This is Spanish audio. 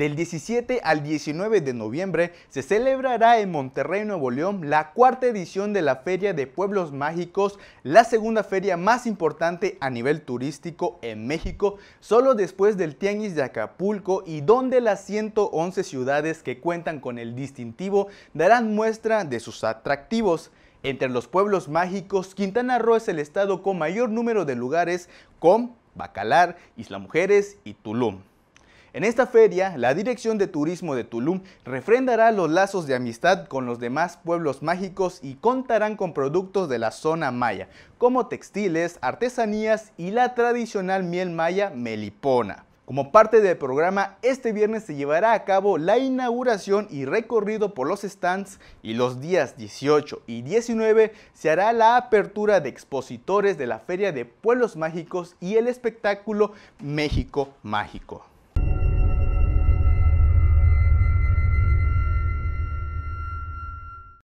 Del 17 al 19 de noviembre se celebrará en Monterrey, Nuevo León, la cuarta edición de la Feria de Pueblos Mágicos, la segunda feria más importante a nivel turístico en México, solo después del Tianguis de Acapulco y donde las 111 ciudades que cuentan con el distintivo darán muestra de sus atractivos. Entre los pueblos mágicos, Quintana Roo es el estado con mayor número de lugares con Bacalar, Isla Mujeres y Tulum. En esta feria, la Dirección de Turismo de Tulum refrendará los lazos de amistad con los demás pueblos mágicos y contarán con productos de la zona maya, como textiles, artesanías y la tradicional miel maya melipona. Como parte del programa, este viernes se llevará a cabo la inauguración y recorrido por los stands y los días 18 y 19 se hará la apertura de expositores de la Feria de Pueblos Mágicos y el espectáculo México Mágico.